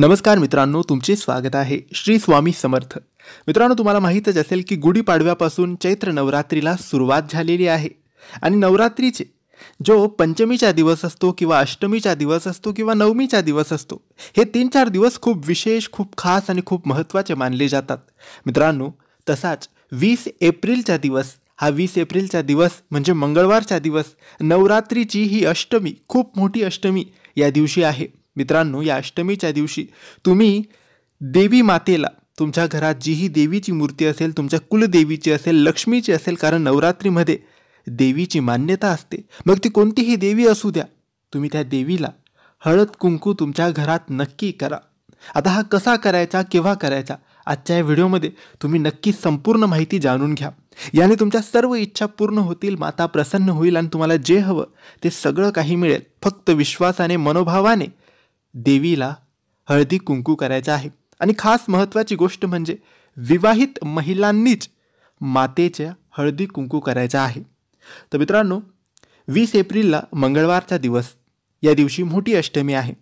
नमस्कार मित्रांनो तुमचे स्वागत आहे श्री स्वामी समर्थ मित्रांनो तुम्हाला माहीतच असेल की गुढीपाडव्यापासून चैत्र नवरात्रीला सुरुवात झालेली आहे आणि नवरात्रीचे जो पंचमीचा दिवस असतो किंवा अष्टमीचा दिवस असतो किंवा नवमीचा दिवस असतो हे तीन चार दिवस खूप विशेष खूप खास आणि खूप महत्त्वाचे मानले जातात मित्रांनो तसाच वीस एप्रिलचा दिवस हा वीस एप्रिलचा दिवस म्हणजे मंगळवारचा दिवस नवरात्रीची ही अष्टमी खूप मोठी अष्टमी या दिवशी आहे मित्रांनो या अष्टमीच्या दिवशी तुम्ही देवी मातेला तुमच्या घरात जीही देवीची मूर्ती असेल तुमच्या कुलदेवीची असेल लक्ष्मीची असेल कारण नवरात्रीमध्ये देवीची मान्यता असते मग ती कोणतीही देवी असू द्या तुम्ही त्या देवीला हळद कुंकू तुमच्या घरात नक्की करा आता हा कसा करायचा केव्हा करायचा आजच्या या व्हिडिओमध्ये तुम्ही नक्की संपूर्ण माहिती जाणून घ्या याने तुमच्या सर्व इच्छा पूर्ण होतील माता प्रसन्न होईल आणि तुम्हाला जे हवं ते सगळं काही मिळेल फक्त विश्वासाने मनोभावाने देवीला हळदी कुंकू करायचा आहे आणि खास महत्त्वाची गोष्ट म्हणजे विवाहित महिलांनीच मातेच्या हळदी कुंकू करायचा आहे तर मित्रांनो वीस एप्रिलला मंगळवारचा दिवस या दिवशी मोठी अष्टमी आहे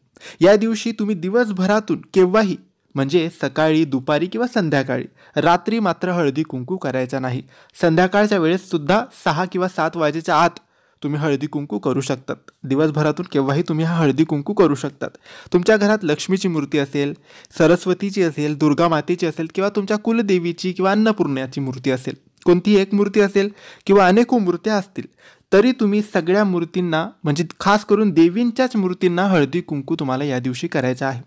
या दिवशी तुम्ही दिवसभरातून केव्हाही म्हणजे सकाळी दुपारी किंवा संध्याकाळी रात्री मात्र हळदी कुंकू करायचा नाही संध्याकाळच्या वेळेस सुद्धा सहा किंवा सात वाजेच्या आत तुम्ही हळदी कुंकू करू शकतात दिवसभरातून केव्हाही तुम्ही हा हळदी कुंकू करू शकतात तुमच्या घरात लक्ष्मीची मूर्ती असेल सरस्वतीची असेल दुर्गा मातेची असेल किंवा तुमच्या कुलदेवीची किंवा अन्नपूर्ण्याची मूर्ती असेल कोणतीही एक मूर्ती असेल किंवा अनेको मूर्त्या असतील तरी तुम्ही सगळ्या मूर्तींना म्हणजे खास करून देवींच्याच मूर्तींना हळदी कुंकू तुम्हाला या दिवशी करायचा आहे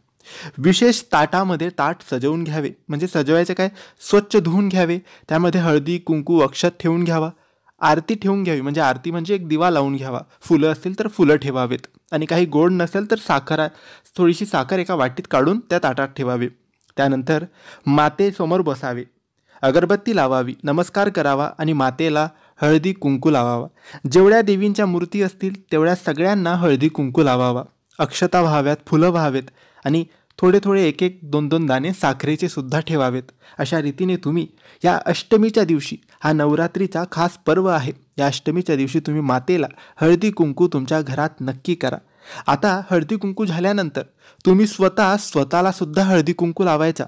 विशेष ताटामध्ये ताट सजवून घ्यावे म्हणजे सजवायचे काय स्वच्छ धुवून घ्यावे त्यामध्ये हळदी कुंकू अक्षत ठेवून घ्यावा आरती ठेवून घ्यावी म्हणजे आरती म्हणजे एक दिवा लावून घ्यावा फुलं असतील तर फुलं ठेवावेत आणि काही गोड नसेल तर साखर थोडीशी साखर एका वाटीत काढून त्या ताटात ठेवावी त्यानंतर मातेसमोर बसावे अगरबत्ती लावावी नमस्कार करावा आणि मातेला हळदी कुंकू लावावा जेवढ्या देवींच्या मूर्ती असतील तेवढ्या सगळ्यांना हळदी कुंकू लावावा अक्षता व्हाव्यात फुलं व्हावेत आणि थोडे थोडे एक एक दोन दोन दाणे साखरेचे सुद्धा ठेवावेत अशा रीतीने तुम्ही या अष्टमीच्या दिवशी हा नवरात्रीचा खास पर्व आहे या अष्टमीच्या दिवशी तुम्ही मातेला हळदी कुंकू तुमच्या घरात नक्की करा आता हळदी कुंकू झाल्यानंतर तुम्ही स्वतः स्वतःला सुद्धा हळदी कुंकू लावायचा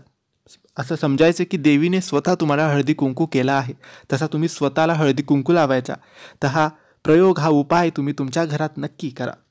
असं समजायचं की देवीने स्वतः तुम्हाला हळदी कुंकू केला आहे तसा तुम्ही स्वतःला हळदी कुंकू लावायचा तर हा प्रयोग हा उपाय तुम्ही तुमच्या घरात नक्की करा